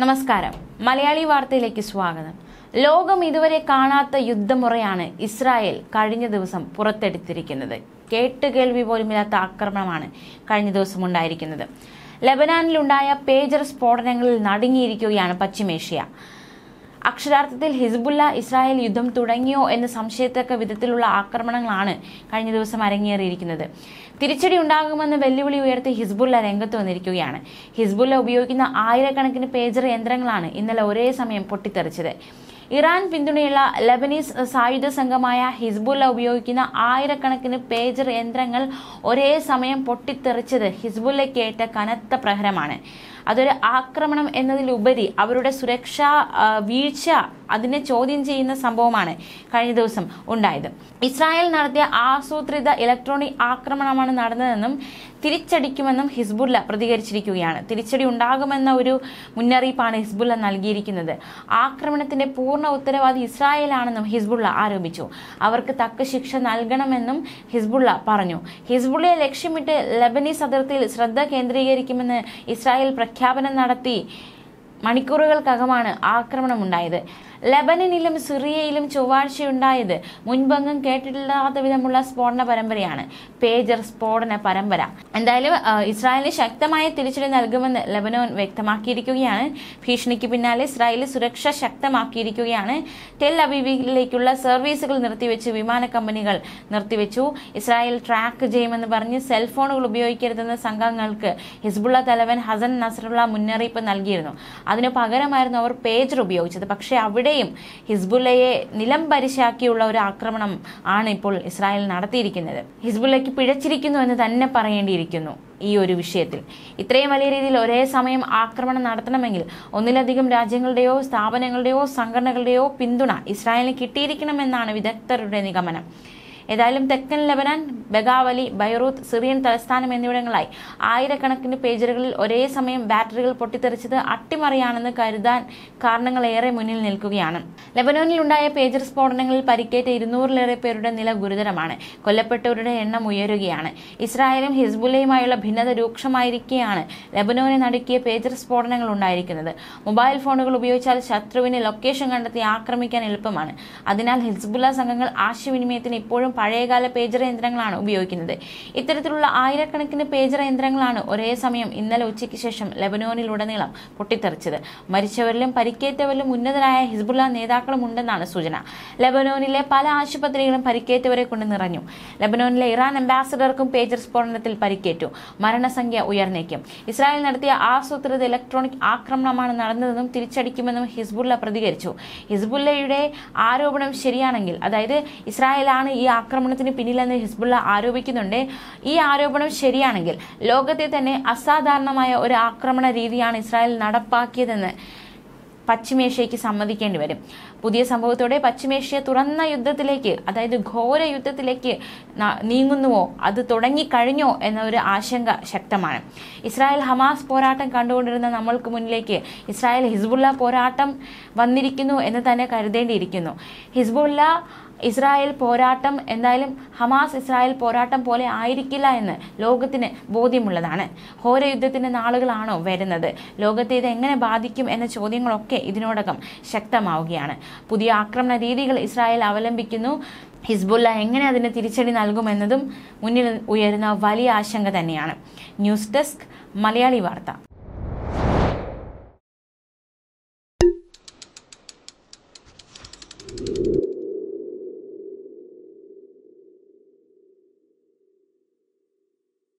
നമസ്കാരം മലയാളി വാർത്തയിലേക്ക് സ്വാഗതം ലോകം ഇതുവരെ കാണാത്ത യുദ്ധമുറയാണ് ഇസ്രായേൽ കഴിഞ്ഞ ദിവസം പുറത്തെടുത്തിരിക്കുന്നത് കേട്ടുകേൾവി കേൾവി പോലുമില്ലാത്ത ആക്രമണമാണ് കഴിഞ്ഞ ദിവസം ഉണ്ടായിരിക്കുന്നത് ലബനാനിലുണ്ടായ പേജർ സ്ഫോടനങ്ങളിൽ നടുങ്ങിയിരിക്കുകയാണ് പശ്ചിമേഷ്യ അക്ഷരാർത്ഥത്തിൽ ഹിസ്ബുല്ല ഇസ്രായേൽ യുദ്ധം തുടങ്ങിയോ എന്ന സംശയത്തക്ക വിധത്തിലുള്ള ആക്രമണങ്ങളാണ് കഴിഞ്ഞ ദിവസം അരങ്ങേറിയിരിക്കുന്നത് തിരിച്ചടി ഉണ്ടാകുമെന്ന് വെല്ലുവിളി ഉയർത്തി ഹിസ്ബുല്ല രംഗത്ത് വന്നിരിക്കുകയാണ് ഹിസ്ബുല്ല ഉപയോഗിക്കുന്ന ആയിരക്കണക്കിന് പേജർ യന്ത്രങ്ങളാണ് ഇന്നലെ ഒരേ സമയം പൊട്ടിത്തെറിച്ചത് ഇറാൻ പിന്തുണയുള്ള ലബനീസ് സായുധ സംഘമായ ഹിസ്ബുല്ല ഉപയോഗിക്കുന്ന ആയിരക്കണക്കിന് പേജർ യന്ത്രങ്ങൾ ഒരേ സമയം പൊട്ടിത്തെറിച്ചത് ഹിസ്ബുല്ലയ്ക്കേറ്റ ഏറ്റ കനത്ത പ്രഹരമാണ് അതൊരു ആക്രമണം എന്നതിലുപരി അവരുടെ സുരക്ഷാ വീഴ്ച അതിനെ ചോദ്യം ചെയ്യുന്ന സംഭവമാണ് കഴിഞ്ഞ ദിവസം ഉണ്ടായത് ഇസ്രായേൽ നടത്തിയ ആസൂത്രിത ഇലക്ട്രോണിക് ആക്രമണമാണ് നടന്നതെന്നും തിരിച്ചടിക്കുമെന്നും ഹിസ്ബുല്ല പ്രതികരിച്ചിരിക്കുകയാണ് തിരിച്ചടി ഉണ്ടാകുമെന്ന ഒരു മുന്നറിയിപ്പാണ് ഹിസ്ബുല്ല നൽകിയിരിക്കുന്നത് ആക്രമണത്തിന്റെ പൂർണ്ണ ഉത്തരവാദി ഇസ്രായേലാണെന്നും ഹിസ്ബുള്ള ആരോപിച്ചു അവർക്ക് തക്ക ശിക്ഷ നൽകണമെന്നും ഹിസ്ബുള്ള പറഞ്ഞു ഹിസ്ബുള്ളയെ ലക്ഷ്യമിട്ട് ലബനീസ് അതിർത്തിയിൽ ശ്രദ്ധ കേന്ദ്രീകരിക്കുമെന്ന് ഇസ്രായേൽ പ്രഖ്യാപനം നടത്തി മണിക്കൂറുകൾക്കകമാണ് ആക്രമണമുണ്ടായത് ലബനനിലും സിറിയയിലും ചൊവ്വാഴ്ചയുണ്ടായത് മുൻപെങ്ങും കേട്ടിട്ടില്ലാത്ത വിധമുള്ള സ്ഫോടന പരമ്പരയാണ് പേജർ സ്ഫോടന പരമ്പര എന്തായാലും ഇസ്രായേലിന് ശക്തമായ തിരിച്ചടി നൽകുമെന്ന് ലബനോൻ വ്യക്തമാക്കിയിരിക്കുകയാണ് ഭീഷണിക്ക് പിന്നാലെ ഇസ്രായേൽ സുരക്ഷ ശക്തമാക്കിയിരിക്കുകയാണ് ടെൽ അബിബിയിലേക്കുള്ള സർവീസുകൾ നിർത്തിവെച്ച് വിമാന കമ്പനികൾ നിർത്തിവെച്ചു ഇസ്രായേൽ ട്രാക്ക് ചെയ്യുമെന്ന് പറഞ്ഞ് സെൽഫോണുകൾ ഉപയോഗിക്കരുതെന്ന സംഘങ്ങൾക്ക് ഹിസ്ബുള്ള തലവൻ ഹസൻ നസറുള്ള മുന്നറിയിപ്പ് നൽകിയിരുന്നു അതിനു പകരമായിരുന്നു അവർ പേജർ ഉപയോഗിച്ചത് പക്ഷേ അവിടെ അവിടെയും ഹിസ്ബുല്ലയെ നിലം പരിശാക്കിയുള്ള ഒരു ആക്രമണം ആണ് ഇപ്പോൾ ഇസ്രായേൽ നടത്തിയിരിക്കുന്നത് ഹിസ്ബുല്ലയ്ക്ക് പിഴച്ചിരിക്കുന്നു എന്ന് തന്നെ പറയേണ്ടിയിരിക്കുന്നു ഈ ഒരു വിഷയത്തിൽ ഇത്രയും വലിയ രീതിയിൽ ഒരേ സമയം ആക്രമണം നടത്തണമെങ്കിൽ ഒന്നിലധികം രാജ്യങ്ങളുടെയോ സ്ഥാപനങ്ങളുടെയോ സംഘടനകളുടെയോ പിന്തുണ ഇസ്രായേലിന് കിട്ടിയിരിക്കണമെന്നാണ് വിദഗ്ധരുടെ നിഗമനം ഏതായാലും തെക്കൻ ലബനാൻ ബഗാവലി ബൈറൂത്ത് സിറിയൻ തലസ്ഥാനം എന്നിവിടങ്ങളായി ആയിരക്കണക്കിന് പേജറുകളിൽ ഒരേ സമയം ബാറ്ററികൾ പൊട്ടിത്തെറിച്ചത് അട്ടിമറിയാണെന്ന് കരുതാൻ കാരണങ്ങളേറെ മുന്നിൽ നിൽക്കുകയാണ് ലബനോനിലുണ്ടായ പേജർ സ്ഫോടനങ്ങളിൽ പരിക്കേറ്റ ഇരുന്നൂറിലേറെ പേരുടെ നില ഗുരുതരമാണ് കൊല്ലപ്പെട്ടവരുടെ എണ്ണം ഉയരുകയാണ് ഇസ്രായേലും ഹിസ്ബുല്ലയുമായുള്ള ഭിന്നത രൂക്ഷമായിരിക്കെയാണ് ലബനോനെ നടുക്കിയ പേജർ സ്ഫോടനങ്ങൾ ഉണ്ടായിരിക്കുന്നത് മൊബൈൽ ഫോണുകൾ ഉപയോഗിച്ചാൽ ശത്രുവിനെ ലൊക്കേഷൻ കണ്ടെത്തി ആക്രമിക്കാൻ എളുപ്പമാണ് അതിനാൽ ഹിസ്ബുല്ല സംഘങ്ങൾ ആശയവിനിമയത്തിന് ഇപ്പോഴും മിക്കവാറും പഴയകാല പേജർ യന്ത്രങ്ങളാണ് ഉപയോഗിക്കുന്നത് ഇത്തരത്തിലുള്ള ആയിരക്കണക്കിന് പേജർ യന്ത്രങ്ങളാണ് ഒരേ സമയം ഇന്നലെ ഉച്ചയ്ക്ക് ശേഷം ലെബനോനിലുടനീളം പൊട്ടിത്തെറിച്ചത് മരിച്ചവരിലും പരിക്കേറ്റവരിലും ഉന്നതരായ ഹിസ്ബുള്ള നേതാക്കളും ഉണ്ടെന്നാണ് സൂചന ലെബനോനിലെ പല ആശുപത്രികളും പരിക്കേറ്റവരെ കൊണ്ട് നിറഞ്ഞു ലെബനോനിലെ ഇറാൻ അംബാസിഡർക്കും പേജർ സ്ഫോടനത്തിൽ പരിക്കേറ്റു മരണസംഖ്യ ഉയർന്നേക്കും ഇസ്രായേൽ നടത്തിയ ആസൂത്രിത ഇലക്ട്രോണിക് ആക്രമണമാണ് നടന്നതെന്നും തിരിച്ചടിക്കുമെന്നും ഹിസ്ബുള്ള പ്രതികരിച്ചു ഹിസ്ബുല്ലയുടെ ആരോപണം ശരിയാണെങ്കിൽ അതായത് ഇസ്രായേലാണ് ഈ ആക്രമണത്തിന് പിന്നിലെന്ന് ഹിസ്ബുള്ള ആരോപിക്കുന്നുണ്ട് ഈ ആരോപണം ശരിയാണെങ്കിൽ ലോകത്തെ തന്നെ അസാധാരണമായ ഒരു ആക്രമണ രീതിയാണ് ഇസ്രായേൽ നടപ്പാക്കിയതെന്ന് പശ്ചിമേഷ്യയ്ക്ക് സമ്മതിക്കേണ്ടി വരും പുതിയ സംഭവത്തോടെ പശ്ചിമേഷ്യ തുറന്ന യുദ്ധത്തിലേക്ക് അതായത് ഘോര യുദ്ധത്തിലേക്ക് നീങ്ങുന്നുവോ അത് തുടങ്ങിക്കഴിഞ്ഞോ എന്ന ഒരു ആശങ്ക ശക്തമാണ് ഇസ്രായേൽ ഹമാസ് പോരാട്ടം കണ്ടുകൊണ്ടിരുന്ന നമ്മൾക്ക് മുന്നിലേക്ക് ഇസ്രായേൽ ഹിസ്ബുള്ള പോരാട്ടം വന്നിരിക്കുന്നു എന്ന് തന്നെ കരുതേണ്ടിയിരിക്കുന്നു ഹിസ്ബുള്ള ഇസ്രായേൽ പോരാട്ടം എന്തായാലും ഹമാസ് ഇസ്രായേൽ പോരാട്ടം പോലെ ആയിരിക്കില്ല എന്ന് ലോകത്തിന് ബോധ്യമുള്ളതാണ് ഹോര യുദ്ധത്തിന്റെ നാളുകളാണോ വരുന്നത് ലോകത്തെ ഇത് എങ്ങനെ ബാധിക്കും എന്ന ചോദ്യങ്ങളൊക്കെ ഇതിനോടകം ശക്തമാവുകയാണ് പുതിയ ആക്രമണ രീതികൾ ഇസ്രായേൽ അവലംബിക്കുന്നു ഹിസ്ബുല്ല എങ്ങനെ അതിന് തിരിച്ചടി നൽകുമെന്നതും മുന്നിൽ ഉയരുന്ന വലിയ ആശങ്ക തന്നെയാണ് ന്യൂസ് ഡെസ്ക് മലയാളി വാർത്ത